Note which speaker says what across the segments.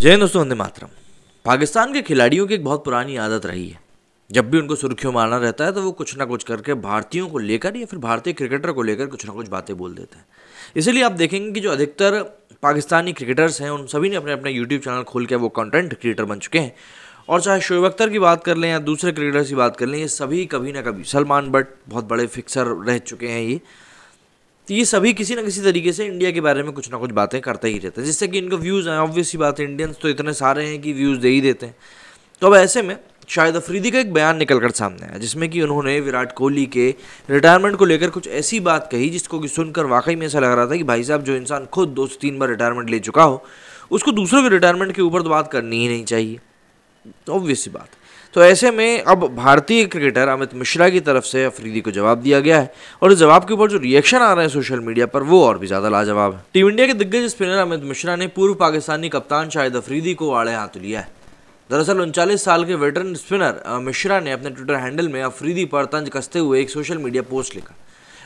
Speaker 1: जय दोस्तों वंदे मातरम पाकिस्तान के खिलाड़ियों की एक बहुत पुरानी आदत रही है जब भी उनको सुर्खियों मारना रहता है तो वो कुछ ना कुछ करके भारतीयों को लेकर या फिर भारतीय क्रिकेटर को लेकर कुछ ना कुछ बातें बोल देते हैं इसीलिए आप देखेंगे कि जो अधिकतर पाकिस्तानी क्रिकेटर्स हैं उन सभी ने अपने अपने यूट्यूब चैनल खोल के वो कंटेंट क्रिएटर बन चुके हैं और चाहे शोएब अख्तर की बात कर लें या दूसरे क्रिकेटर्स की बात कर लें ये सभी कभी ना कभी सलमान बट बहुत बड़े फिक्सर रह चुके हैं ये तो ये सभी किसी ना किसी तरीके से इंडिया के बारे में कुछ ना कुछ बातें करते ही रहते हैं जिससे कि इनका व्यूज़ हैं ऑब्वियसली बात है इंडियंस तो इतने सारे हैं कि व्यूज़ दे ही देते हैं तो अब ऐसे में शाहिद अफरीदी का एक बयान निकल कर सामने आया जिसमें कि उन्होंने विराट कोहली के रिटायरमेंट को लेकर कुछ ऐसी बात कही जिसको कि सुनकर वाकई में ऐसा लग रहा था कि भाई साहब जो इंसान खुद दो से तीन बार रिटायरमेंट ले चुका हो उसको दूसरों के रिटायरमेंट के ऊपर तो बात करनी ही नहीं चाहिए ऑब्वियस तो सी बात तो ऐसे में अब भारतीय क्रिकेटर अमित मिश्रा की तरफ से अफरीदी को जवाब दिया गया है और इस जवाब के ऊपर जो रिएक्शन आ रहे हैं सोशल मीडिया पर वो और भी ज्यादा लाजवाब है टीम इंडिया के दिग्गज स्पिनर अमित मिश्रा ने पूर्व पाकिस्तानी कप्तान शाहिद अफरीदी को आड़े हाथ लिया है दरअसल उनचालीस साल के वेटरन स्पिनर मिश्रा ने अपने ट्विटर हैंडल में अफरीदी पर तंज कसते हुए एक सोशल मीडिया पोस्ट लिखा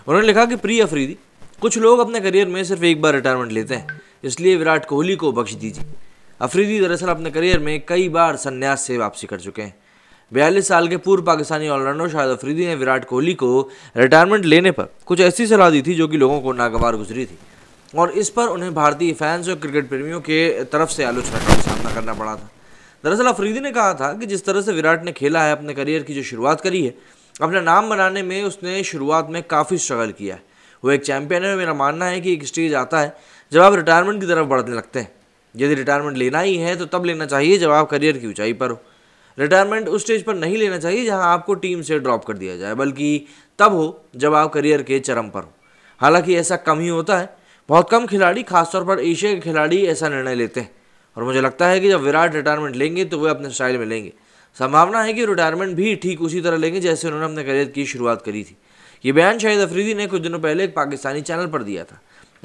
Speaker 1: उन्होंने लिखा कि प्रिय अफरीदी कुछ लोग अपने करियर में सिर्फ एक बार रिटायरमेंट लेते हैं इसलिए विराट कोहली को बख्श दीजिए अफरीदी दरअसल अपने करियर में कई बार संन्यास से वापसी कर चुके हैं बयालीस साल के पूर्व पाकिस्तानी ऑलराउंडर शाहिद अफरीदी ने विराट कोहली को रिटायरमेंट लेने पर कुछ ऐसी सलाह दी थी जो कि लोगों को नागवार गुजरी थी और इस पर उन्हें भारतीय फैंस और क्रिकेट प्रेमियों के तरफ से आलोचना का सामना करना पड़ा था दरअसल अफरीदी ने कहा था कि जिस तरह से विराट ने खेला है अपने करियर की जो शुरुआत करी है अपना नाम बनाने में उसने शुरुआत में काफ़ी स्ट्रगल किया है वो एक चैंपियन है मेरा मानना है कि एक स्टेज आता है जब आप रिटायरमेंट की तरफ बढ़ने लगते हैं यदि रिटायरमेंट लेना ही है तो तब लेना चाहिए जब आप करियर की ऊंचाई पर हो रिटायरमेंट उस स्टेज पर नहीं लेना चाहिए जहां आपको टीम से ड्रॉप कर दिया जाए बल्कि तब हो जब आप करियर के चरम पर हो हालांकि ऐसा कम ही होता है बहुत कम खिलाड़ी खासतौर पर एशिया के खिलाड़ी ऐसा निर्णय लेते हैं और मुझे लगता है कि जब विराट रिटायरमेंट लेंगे तो वे अपने स्टाइल में लेंगे संभावना है कि रिटायरमेंट भी ठीक उसी तरह लेंगे जैसे उन्होंने अपने करियर की शुरुआत करी थी ये बयान शाहिद अफरीदी ने कुछ दिनों पहले एक पाकिस्तानी चैनल पर दिया था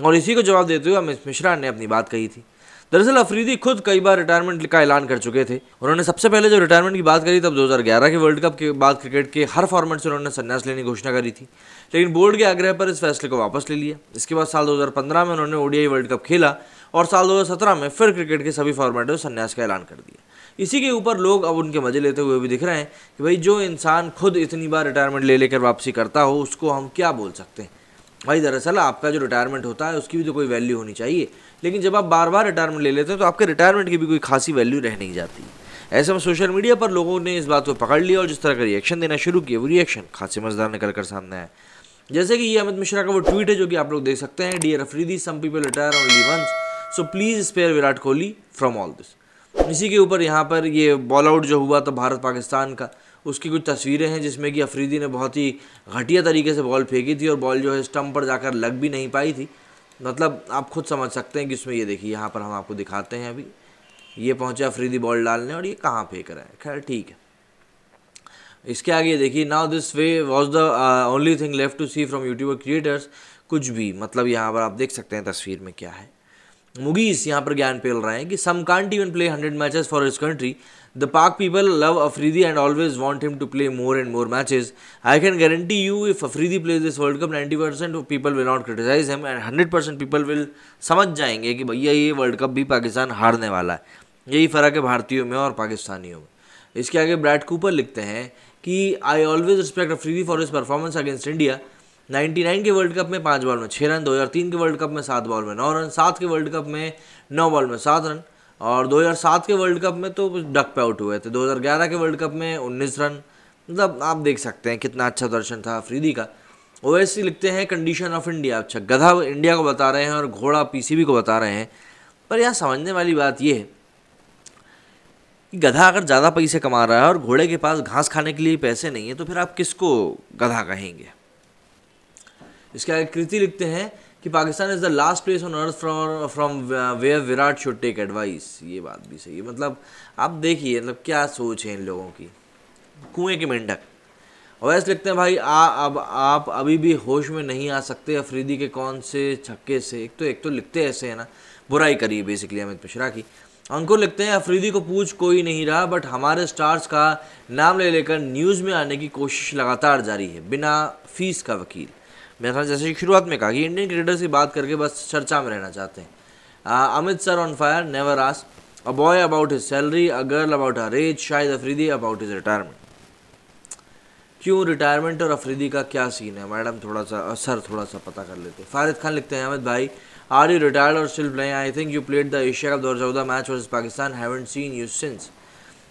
Speaker 1: और इसी को जवाब देते हुए अमित मिश्रा ने अपनी बात कही थी दरअसल अफरीदी खुद कई बार रिटायरमेंट का ऐलान कर चुके थे उन्होंने सबसे पहले जब रिटायरमेंट की बात करी तब 2011 के वर्ल्ड कप के बाद क्रिकेट के हर फॉर्मेट से उन्होंने संन्यास लेने की घोषणा करी थी लेकिन बोर्ड के आग्रह पर इस फैसले को वापस ले लिया इसके बाद साल 2015 में उन्होंने ओडियाई वर्ल्ड कप खेला और साल दो में फिर क्रिकेट के सभी फॉर्मेट में संन्यास का ऐलान कर दिया इसी के ऊपर लोग अब उनके मजे लेते हुए भी दिख रहे हैं कि भाई जो इंसान खुद इतनी बार रिटायरमेंट ले लेकर वापसी करता हो उसको हम क्या बोल सकते हैं भाई दरअसल आपका जो रिटायरमेंट होता है उसकी भी तो कोई वैल्यू होनी चाहिए लेकिन जब आप बार बार रिटायरमेंट ले लेते हैं तो आपके रिटायरमेंट की भी कोई खासी वैल्यू रह नहीं जाती ऐसे में सोशल मीडिया पर लोगों ने इस बात को पकड़ लिया और जिस तरह का रिएक्शन देना शुरू किया वो रिएक्शन खासी मज़ेदार निकल कर सामने आया जैसे कि ये अमित मिश्रा का वो ट्वीट है जो कि आप लोग देख सकते हैं dear Afridi some people retire only once so please spare Virat Kohli from all this इसी के ऊपर यहाँ पर ये बॉल आउट जो हुआ था भारत पाकिस्तान का उसकी कुछ तस्वीरें हैं जिसमें कि अफरीदी ने बहुत ही घटिया तरीके से बॉल फेंकी थी और बॉल जो है स्टम्प पर जाकर लग भी नहीं पाई थी मतलब आप खुद समझ सकते हैं कि इसमें ये देखिए यहाँ पर हम आपको दिखाते हैं अभी ये पहुँचे अफरीदी बॉल डालने और ये कहाँ फेंक रहा है खैर ठीक है इसके आगे देखिए now this way was the only thing left to see from YouTuber creators कुछ भी मतलब यहाँ पर आप देख सकते हैं तस्वीर में क्या है मुगीस यहाँ पर ज्ञान पेल रहे हैं कि some can't even play hundred matches for his country the Pak people love Afridi and always want him to play more and more matches I can guarantee you if Afridi plays this world cup ninety percent people will not criticise him and hundred percent people will समझ जाएंगे कि भैया ये world cup भी पाकिस्तान हारने वाला है यही फ़र्क है भारतीयों में और पाकिस्तानियों में इसके आगे ब्रैड कूपर लिखते हैं कि I always respect Afridi for his performance against India 99 के वर्ल्ड कप में पाँच बॉल में छः रन 2003 के वर्ल्ड कप में सात बॉल में नौ रन सात के वर्ल्ड कप में नौ बॉल में सात रन और 2007 के वर्ल्ड कप में तो डक पे आउट हुए थे 2011 के वर्ल्ड कप में 19 रन मतलब आप देख सकते हैं कितना अच्छा दर्शन था अफरीदी का ओ लिखते हैं कंडीशन ऑफ इंडिया अच्छा गधा इंडिया को बता रहे हैं और घोड़ा पीसीबी को बता रहे हैं पर यहाँ समझने वाली बात यह है कि गधा अगर ज़्यादा पैसे कमा रहा है और घोड़े के पास घास खाने के लिए पैसे नहीं है तो फिर आप किसको गधा कहेंगे इसके आगे कृति लिखते हैं कि Pakistan is the last place on earth from from where Virat should take advice ये बात भी सही है मतलब आप देखिए मतलब क्या सोच है इन लोगों की कुएं के मेंढक अवैस लिखते हैं भाई आ अब आप अभी भी होश में नहीं आ सकते अफरीदी के कौन से छक्के से एक तो एक तो लिखते ऐसे है ना बुराई करिए बेसिकली अमित मिश्रा की अंकुर लिखते हैं अफरीदी को पूछ कोई नहीं रहा बट हमारे स्टार्स का नाम ले लेकर न्यूज़ में आने की कोशिश लगातार जारी है बिना फीस का वकील मेरे साथ जैसे शुरुआत में कहा कि इंडियन क्रिकेटर्स की बात करके बस चर्चा में रहना चाहते हैं Amit sir on fire never ask a boy about his salary a girl about her age Shahid Afridi about his retirement क्यों रिटायरमेंट और अफरीदी का क्या सीन है मैडम थोड़ा सा सर थोड़ा सा पता कर लेते हैं फारिद खान लिखते हैं अमित भाई आर यू रिटायर्ड और still playing I think you played the Asia cup दो हज़ार चौदह match versus Pakistan haven't seen you since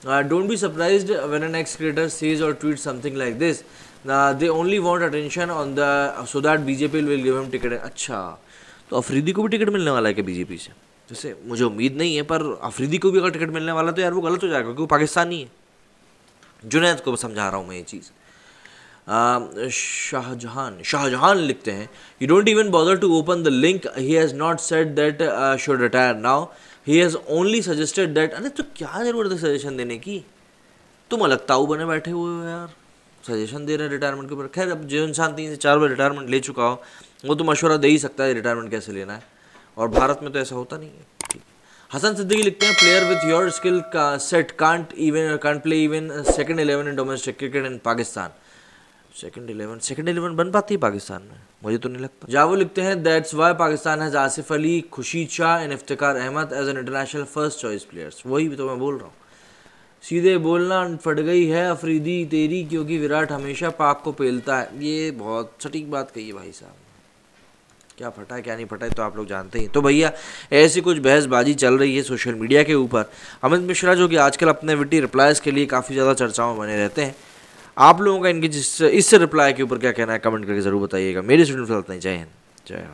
Speaker 1: don't be surprised when an ex creator sees और tweet something like this they only want attention on the so that BJP will give him ticket अच्छा तो अफरीदी को भी ticket मिलने वाला है क्या BJP से जैसे मुझे उम्मीद नहीं है पर अफरीदी को भी अगर टिकट मिलने वाला तो यार वो गलत हो जाएगा क्योंकि वो पाकिस्तानी है जुनैद को समझा रहा हूँ मैं ये चीज़ um, शाहजहान शाहजहान लिखते हैं you don't even bother to open the link he has not said that should retire now he has only suggested that अरे तो क्या ज़रूरत है सजेशन देने की तुम अलग ताऊ बने बैठे हुए हो यार सजेशन दे रहे हैं रिटायरमेंट के ऊपर खैर अब जो इंसान तीन से चार बार रिटायरमेंट ले चुका हो वो तो मशवरा दे ही सकता है रिटायरमेंट कैसे लेना है और भारत में तो ऐसा होता नहीं है हसन सिद्दीकी लिखते हैं प्लेयर विथ योर स्किल का set can't even can't play even second eleven in domestic cricket in Pakistan second eleven second eleven बन पाती है पाकिस्तान में मुझे तो नहीं लगता जावो लिखते हैं that's why Pakistan has Asif Ali Khushi Shah and Iftikhar Ahmed as an international first choice players वही भी तो मैं बोल रहा हूँ सीधे बोलना फट गई है अफरीदी तेरी क्योंकि विराट हमेशा पाक को पेलता है ये बहुत सटीक बात कही है भाई साहब क्या फटा है क्या नहीं फटा है तो आप लोग जानते ही तो भैया ऐसी कुछ बहसबाजी चल रही है सोशल मीडिया के ऊपर अमित मिश्रा जो कि आजकल अपने विटी रिप्लाइज के लिए काफ़ी ज़्यादा चर्चाओं में बने रहते हैं आप लोगों का इनके जिस इस रिप्लाई के ऊपर क्या कहना है कमेंट करके ज़रूर बताइएगा मेरे स्टूडेंट फिलहाल नहीं जय हिंद जय